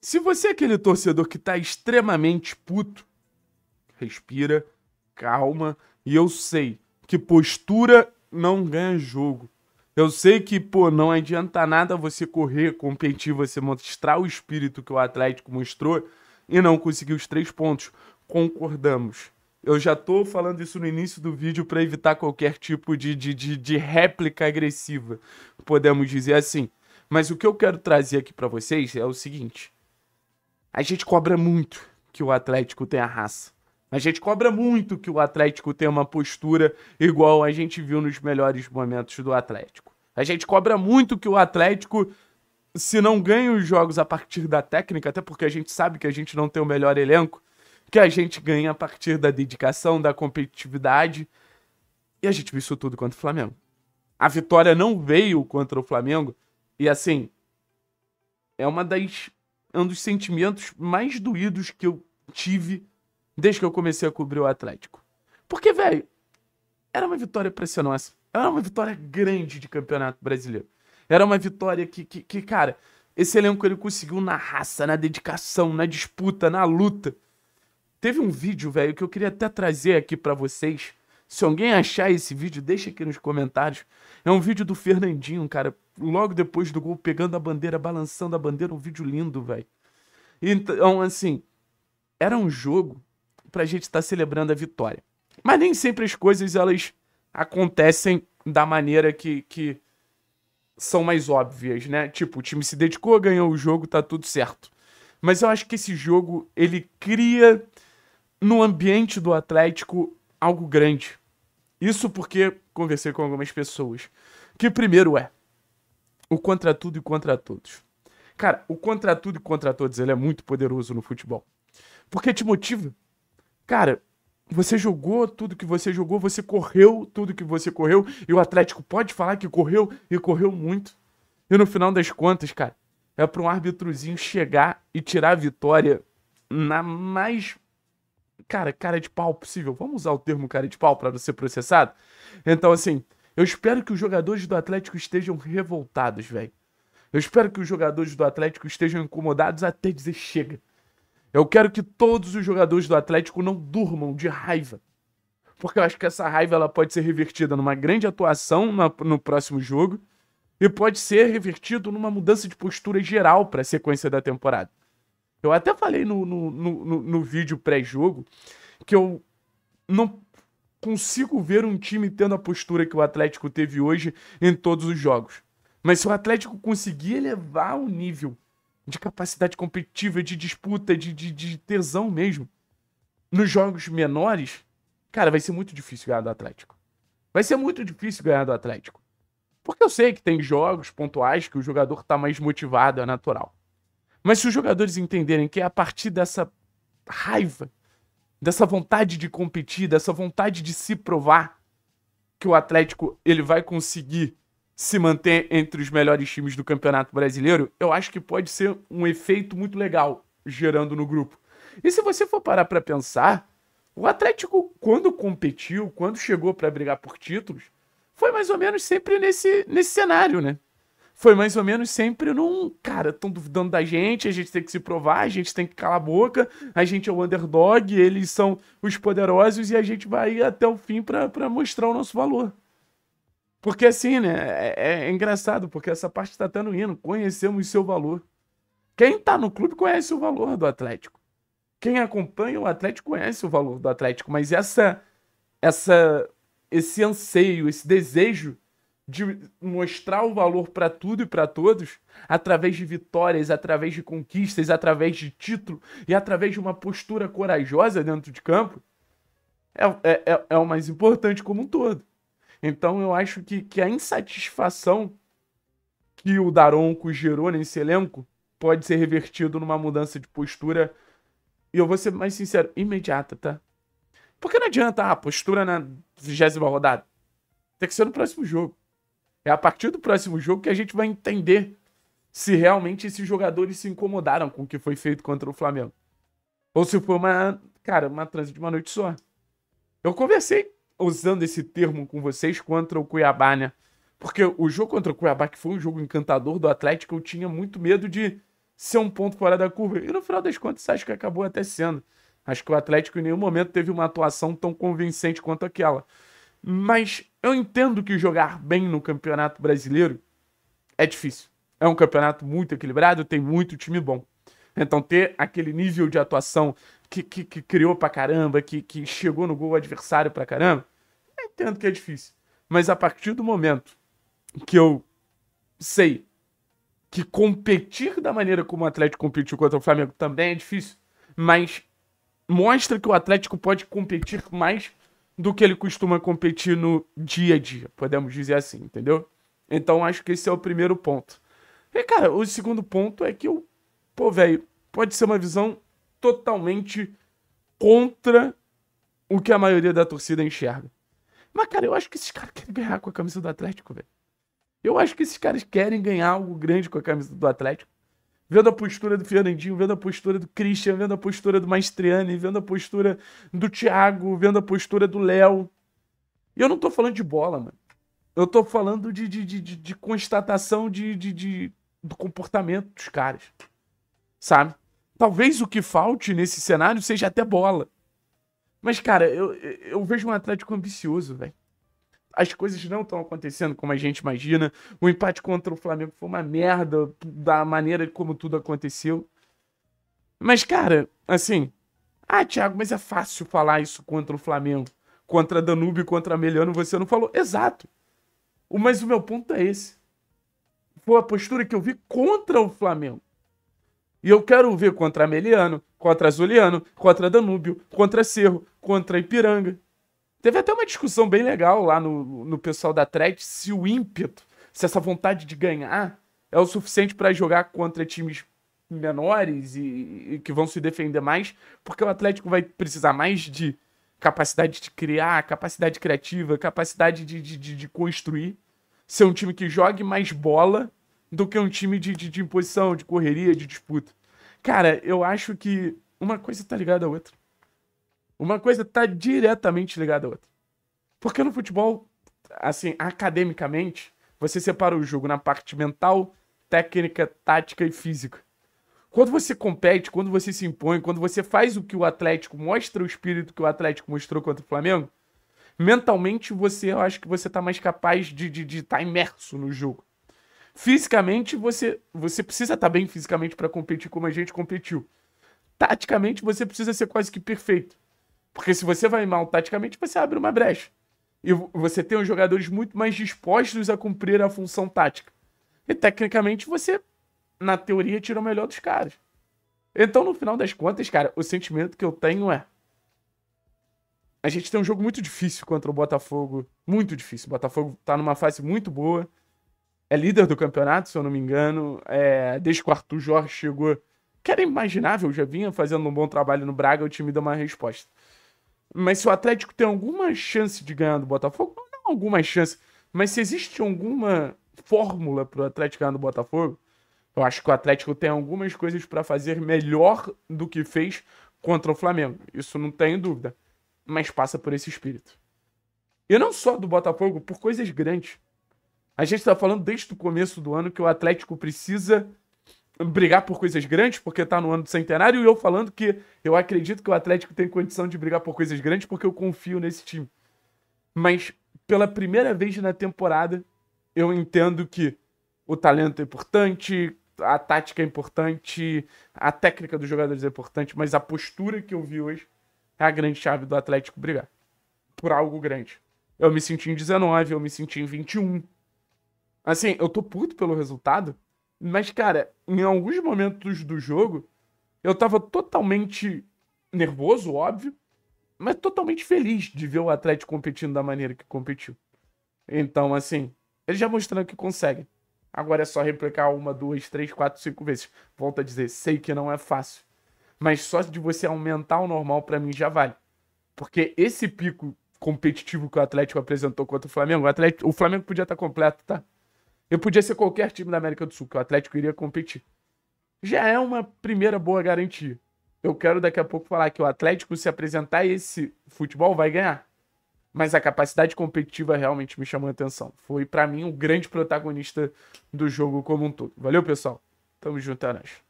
Se você é aquele torcedor que tá extremamente puto, respira, calma, e eu sei que postura não ganha jogo. Eu sei que, pô, não adianta nada você correr, competir, você mostrar o espírito que o Atlético mostrou e não conseguir os três pontos. Concordamos. Eu já tô falando isso no início do vídeo para evitar qualquer tipo de, de, de, de, réplica agressiva, podemos dizer assim. Mas o que eu quero trazer aqui para vocês é o seguinte: a gente cobra muito que o Atlético tenha raça. A gente cobra muito que o Atlético tenha uma postura igual a gente viu nos melhores momentos do Atlético. A gente cobra muito que o Atlético se não ganha os jogos a partir da técnica, até porque a gente sabe que a gente não tem o melhor elenco, que a gente ganha a partir da dedicação, da competitividade. E a gente viu isso tudo contra o Flamengo. A vitória não veio contra o Flamengo. E assim, é uma das é um dos sentimentos mais doídos que eu tive desde que eu comecei a cobrir o Atlético. Porque, velho, era uma vitória pra ser nossa. Era uma vitória grande de campeonato brasileiro. Era uma vitória que, que, que, cara, esse elenco ele conseguiu na raça, na dedicação, na disputa, na luta. Teve um vídeo, velho, que eu queria até trazer aqui para vocês. Se alguém achar esse vídeo, deixa aqui nos comentários. É um vídeo do Fernandinho, cara, logo depois do gol, pegando a bandeira, balançando a bandeira, um vídeo lindo, velho. Então, assim, era um jogo pra gente estar tá celebrando a vitória. Mas nem sempre as coisas, elas acontecem da maneira que, que são mais óbvias, né? Tipo, o time se dedicou, ganhou o jogo, tá tudo certo. Mas eu acho que esse jogo, ele cria no ambiente do Atlético algo grande. Isso porque conversei com algumas pessoas. Que primeiro é, o contra tudo e contra todos. Cara, o contra tudo e contra todos, ele é muito poderoso no futebol. Porque te motiva. Cara, você jogou tudo que você jogou, você correu tudo que você correu, e o Atlético pode falar que correu e correu muito. E no final das contas, cara, é para um árbitrozinho chegar e tirar a vitória na mais cara, cara de pau possível. Vamos usar o termo cara de pau para não ser processado? Então assim, eu espero que os jogadores do Atlético estejam revoltados, velho. Eu espero que os jogadores do Atlético estejam incomodados até dizer chega. Eu quero que todos os jogadores do Atlético não durmam de raiva. Porque eu acho que essa raiva ela pode ser revertida numa grande atuação na, no próximo jogo e pode ser revertido numa mudança de postura geral para a sequência da temporada. Eu até falei no, no, no, no vídeo pré-jogo que eu não consigo ver um time tendo a postura que o Atlético teve hoje em todos os jogos. Mas se o Atlético conseguir elevar o nível de capacidade competitiva, de disputa, de, de, de tesão mesmo, nos jogos menores, cara, vai ser muito difícil ganhar do Atlético. Vai ser muito difícil ganhar do Atlético. Porque eu sei que tem jogos pontuais que o jogador tá mais motivado, é natural. Mas se os jogadores entenderem que é a partir dessa raiva dessa vontade de competir, dessa vontade de se provar que o Atlético ele vai conseguir se manter entre os melhores times do Campeonato Brasileiro, eu acho que pode ser um efeito muito legal gerando no grupo. E se você for parar para pensar, o Atlético quando competiu, quando chegou para brigar por títulos, foi mais ou menos sempre nesse, nesse cenário, né? foi mais ou menos sempre num, cara, estão duvidando da gente, a gente tem que se provar, a gente tem que calar a boca, a gente é o underdog, eles são os poderosos e a gente vai até o fim para mostrar o nosso valor. Porque assim, né, é, é, é engraçado, porque essa parte está tendo hino, conhecemos seu valor. Quem tá no clube conhece o valor do Atlético. Quem acompanha o Atlético conhece o valor do Atlético, mas essa essa esse anseio, esse desejo de mostrar o valor para tudo e para todos, através de vitórias, através de conquistas, através de título e através de uma postura corajosa dentro de campo, é, é, é, é o mais importante como um todo. Então eu acho que, que a insatisfação que o Daronco gerou nesse elenco pode ser revertido numa mudança de postura, e eu vou ser mais sincero, imediata, tá? Porque não adianta, ah, postura na 20 rodada. Tem que ser no próximo jogo. É a partir do próximo jogo que a gente vai entender se realmente esses jogadores se incomodaram com o que foi feito contra o Flamengo. Ou se foi uma, cara, uma transe de uma noite só. Eu conversei usando esse termo com vocês contra o Cuiabá, né? Porque o jogo contra o Cuiabá, que foi um jogo encantador do Atlético, eu tinha muito medo de ser um ponto fora da curva. E no final das contas, acho que acabou até sendo. Acho que o Atlético em nenhum momento teve uma atuação tão convincente quanto aquela. Mas eu entendo que jogar bem no Campeonato Brasileiro é difícil. É um campeonato muito equilibrado, tem muito time bom. Então, ter aquele nível de atuação que, que, que criou pra caramba, que, que chegou no gol adversário pra caramba, eu entendo que é difícil. Mas a partir do momento que eu sei que competir da maneira como o Atlético competiu contra o Flamengo também é difícil, mas mostra que o Atlético pode competir mais do que ele costuma competir no dia a dia, podemos dizer assim, entendeu? Então acho que esse é o primeiro ponto. E cara, o segundo ponto é que eu, pô, velho, pode ser uma visão totalmente contra o que a maioria da torcida enxerga. Mas cara, eu acho que esses caras querem ganhar com a camisa do Atlético, velho. Eu acho que esses caras querem ganhar algo grande com a camisa do Atlético vendo a postura do Fernandinho, vendo a postura do Christian, vendo a postura do Maestriani, vendo a postura do Thiago, vendo a postura do Léo. E eu não tô falando de bola, mano. Eu tô falando de, de, de, de constatação de, de, de, do comportamento dos caras. Sabe? Talvez o que falte nesse cenário seja até bola. Mas, cara, eu, eu vejo um Atlético ambicioso, velho as coisas não estão acontecendo como a gente imagina. O empate contra o Flamengo foi uma merda da maneira como tudo aconteceu. Mas, cara, assim. Ah, Thiago, mas é fácil falar isso contra o Flamengo. Contra Danúbio, contra Meliano, você não falou. Exato. Mas o meu ponto é esse. Foi a postura que eu vi contra o Flamengo. E eu quero ver contra Meliano, contra Zuliano, contra Danúbio, contra Cerro, contra Ipiranga. Teve até uma discussão bem legal lá no, no pessoal da Threat se o ímpeto, se essa vontade de ganhar é o suficiente para jogar contra times menores e, e, que vão se defender mais, porque o Atlético vai precisar mais de capacidade de criar, capacidade criativa, capacidade de, de, de, de construir, ser um time que jogue mais bola do que um time de, de, de imposição, de correria, de disputa. Cara, eu acho que uma coisa tá ligada à outra. Uma coisa está diretamente ligada à outra. Porque no futebol, assim, academicamente, você separa o jogo na parte mental, técnica, tática e física. Quando você compete, quando você se impõe, quando você faz o que o Atlético mostra, o espírito que o Atlético mostrou contra o Flamengo, mentalmente você, eu acho que você está mais capaz de estar de, de tá imerso no jogo. Fisicamente, você, você precisa estar tá bem fisicamente para competir como a gente competiu. Taticamente, você precisa ser quase que perfeito. Porque se você vai mal taticamente, você abre uma brecha. E você tem os jogadores muito mais dispostos a cumprir a função tática. E tecnicamente você, na teoria, tira o melhor dos caras. Então, no final das contas, cara, o sentimento que eu tenho é. A gente tem um jogo muito difícil contra o Botafogo. Muito difícil. O Botafogo tá numa fase muito boa. É líder do campeonato, se eu não me engano. É, desde que o Arthur Jorge chegou. Que era imaginável, já vinha fazendo um bom trabalho no Braga, o time deu uma resposta. Mas se o Atlético tem alguma chance de ganhar do Botafogo, não alguma chance, mas se existe alguma fórmula para o Atlético ganhar do Botafogo, eu acho que o Atlético tem algumas coisas para fazer melhor do que fez contra o Flamengo. Isso não tenho dúvida. Mas passa por esse espírito. E não só do Botafogo, por coisas grandes. A gente está falando desde o começo do ano que o Atlético precisa brigar por coisas grandes, porque está no ano do centenário, e eu falando que eu acredito que o Atlético tem condição de brigar por coisas grandes, porque eu confio nesse time. Mas pela primeira vez na temporada, eu entendo que o talento é importante, a tática é importante, a técnica dos jogadores é importante, mas a postura que eu vi hoje é a grande chave do Atlético brigar por algo grande. Eu me senti em 19, eu me senti em 21. Assim, eu tô puto pelo resultado, mas, cara, em alguns momentos do jogo, eu tava totalmente nervoso, óbvio, mas totalmente feliz de ver o Atlético competindo da maneira que competiu. Então, assim, ele já mostrando que consegue. Agora é só replicar uma, duas, três, quatro, cinco vezes. Volto a dizer, sei que não é fácil. Mas só de você aumentar o normal para mim já vale. Porque esse pico competitivo que o Atlético apresentou contra o Flamengo, o, Atlético, o Flamengo podia estar tá completo, tá? Eu podia ser qualquer time da América do Sul, que o Atlético iria competir. Já é uma primeira boa garantia. Eu quero daqui a pouco falar que o Atlético, se apresentar esse futebol, vai ganhar. Mas a capacidade competitiva realmente me chamou a atenção. Foi, para mim, o grande protagonista do jogo como um todo. Valeu, pessoal. Tamo junto, Aranjo. É